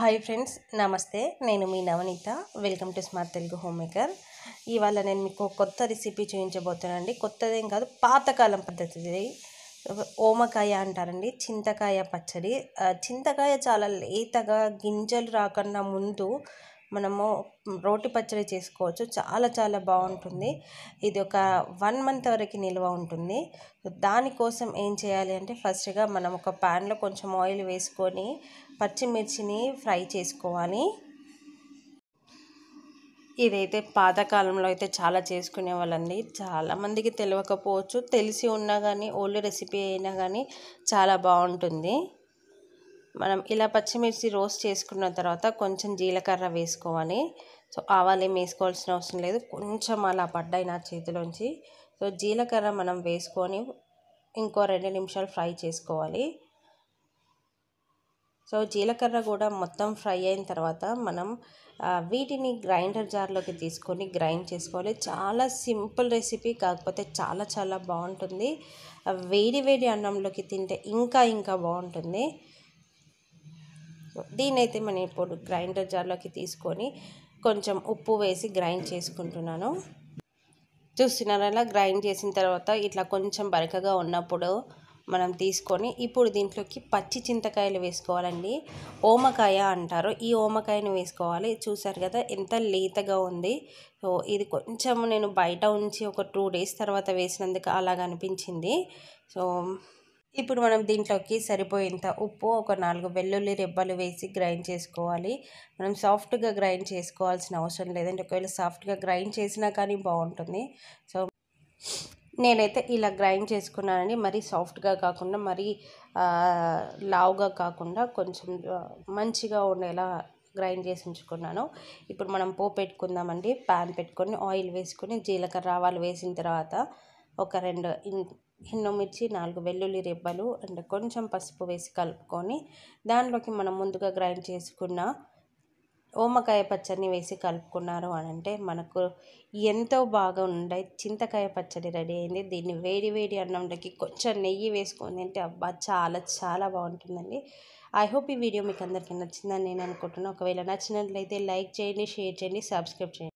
hi friends నమస్తే నేను మీ Navaneetha welcome to smart Telugu homemaker ఇవాళ నేను మీకు కొత్త రెసిపీ చూపించబోతున్నానండి కొత్తదేం కాదు పాతకాలం పద్ధతిది ఓమకాయ అంటారండి చింతకాయ పచ్చడి చింతకాయ చాలా లేతగా గింజలు రాకుండా ముందు మనము రోటి పచ్చడి చేసుకోవచ్చు చాలా చాలా బాగుంటుంది ఇది ఒక వన్ మంత్ వరకు నిల్వ ఉంటుంది దానికోసం ఏం చేయాలి అంటే ఫస్ట్గా మనం ఒక ప్యాన్లో కొంచెం ఆయిల్ వేసుకొని పచ్చిమిర్చిని ఫ్రై చేసుకోవాలి ఇదైతే పాతకాలంలో అయితే చాలా చేసుకునే వాళ్ళండి చాలామందికి తెలియకపోవచ్చు తెలిసి ఉన్నా కానీ ఓల్డ్ రెసిపీ అయినా కానీ చాలా బాగుంటుంది మనం ఇలా పచ్చిమిర్చి రోస్ట్ చేసుకున్న తర్వాత కొంచెం జీలకర్ర వేసుకోవాలి సో ఆవాలేం వేసుకోవాల్సిన అవసరం లేదు కొంచెం అలా పడ్డాయి నా చేతిలోంచి సో జీలకర్ర మనం వేసుకొని ఇంకో రెండు నిమిషాలు ఫ్రై చేసుకోవాలి సో జీలకర్ర కూడా మొత్తం ఫ్రై అయిన తర్వాత మనం వీటిని గ్రైండర్ జార్లోకి తీసుకొని గ్రైండ్ చేసుకోవాలి చాలా సింపుల్ రెసిపీ కాకపోతే చాలా చాలా బాగుంటుంది వేడి వేడి అన్నంలోకి తింటే ఇంకా ఇంకా బాగుంటుంది చేసుకో అయితే మనం ఇప్పుడు గ్రైండర్ జార్లోకి తీసుకొని కొంచెం ఉప్పు వేసి గ్రైండ్ చేసుకుంటున్నాను చూస్తున్నారా అలా గ్రైండ్ చేసిన తర్వాత ఇట్లా కొంచెం బరకగా ఉన్నప్పుడు మనం తీసుకొని ఇప్పుడు దీంట్లోకి పచ్చి చింతకాయలు వేసుకోవాలండి ఓమకాయ అంటారు ఈ ఓమకాయను వేసుకోవాలి చూసారు కదా ఎంత లేతగా ఉంది సో ఇది కొంచెం నేను బయట ఉంచి ఒక టూ డేస్ తర్వాత వేసినందుకు అలాగనిపించింది అనిపించింది సో ఇప్పుడు మనం దీంట్లోకి సరిపోయేంత ఉప్పు ఒక నాలుగు వెల్లుల్లి రెబ్బలు వేసి గ్రైండ్ చేసుకోవాలి మనం సాఫ్ట్గా గ్రైండ్ చేసుకోవాల్సిన అవసరం లేదంటే ఒకవేళ సాఫ్ట్గా గ్రైండ్ చేసినా కానీ బాగుంటుంది సో నేనైతే ఇలా గ్రైండ్ చేసుకున్నానని మరీ సాఫ్ట్గా కాకుండా మరీ లావుగా కాకుండా కొంచెం మంచిగా ఉండేలా గ్రైండ్ చేసి ఉంచుకున్నాను ఇప్పుడు మనం పో పెట్టుకుందామండి ప్యాన్ పెట్టుకొని ఆయిల్ వేసుకొని జీలకర్ర ఆవాలు వేసిన తర్వాత ఒక రెండు ఎండుమిర్చి నాలుగు వెల్లుల్లి రెబ్బలు అండ్ కొంచెం పసుపు వేసి కలుపుకొని దాంట్లోకి మనం ముందుగా గ్రైండ్ చేసుకున్న ఓమకాయ పచ్చడిని వేసి కలుపుకున్నారు అని అంటే మనకు ఎంతో బాగా ఉండే చింతకాయ పచ్చడి రెడీ అయింది దీన్ని వేడి వేడి అన్నంలోకి కొంచెం నెయ్యి వేసుకొని తింటే అబ్బా చాలా చాలా బాగుంటుందండి ఐ హోప్ ఈ వీడియో మీకు అందరికీ నచ్చిందని నేను అనుకుంటున్నాను ఒకవేళ నచ్చినట్లయితే లైక్ చేయండి షేర్ చేయండి సబ్స్క్రైబ్ చేయండి